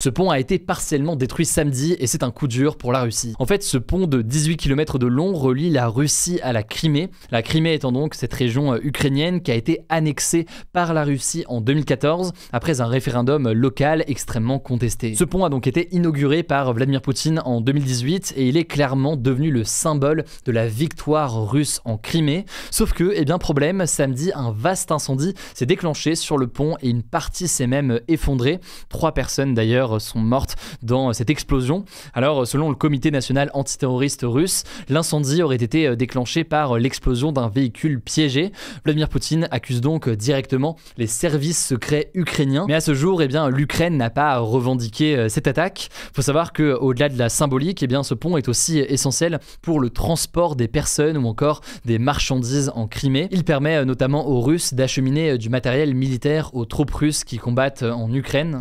Ce pont a été partiellement détruit samedi et c'est un coup dur pour la Russie. En fait, ce pont de 18 km de long relie la Russie à la Crimée. La Crimée étant donc cette région euh, ukrainienne qui a été annexée par la Russie en 2014 après un référendum local extrêmement contesté. Ce pont a donc été inauguré par Vladimir Poutine en 2018 et il est clairement devenu le symbole de la victoire russe en Crimée. Sauf que, eh bien problème, samedi, un vaste incendie s'est déclenché sur le pont et une partie s'est même effondrée. Trois personnes d'ailleurs sont mortes dans cette explosion. Alors, selon le comité national antiterroriste russe, l'incendie aurait été euh, déclenché par l'explosion d'un véhicule piégé. Vladimir Poutine accuse donc directement les services secrets ukrainiens. Mais à ce jour, eh bien, l'Ukraine n'a pas revendiqué euh, cette attaque. Il Faut savoir quau delà de la symbolique, eh bien, ce pont est aussi essentiel pour le transport des personnes ou encore des marchandises en Crimée. Il permet euh, notamment aux Russes d'acheminer du matériel militaire aux troupes russes qui combattent en Ukraine.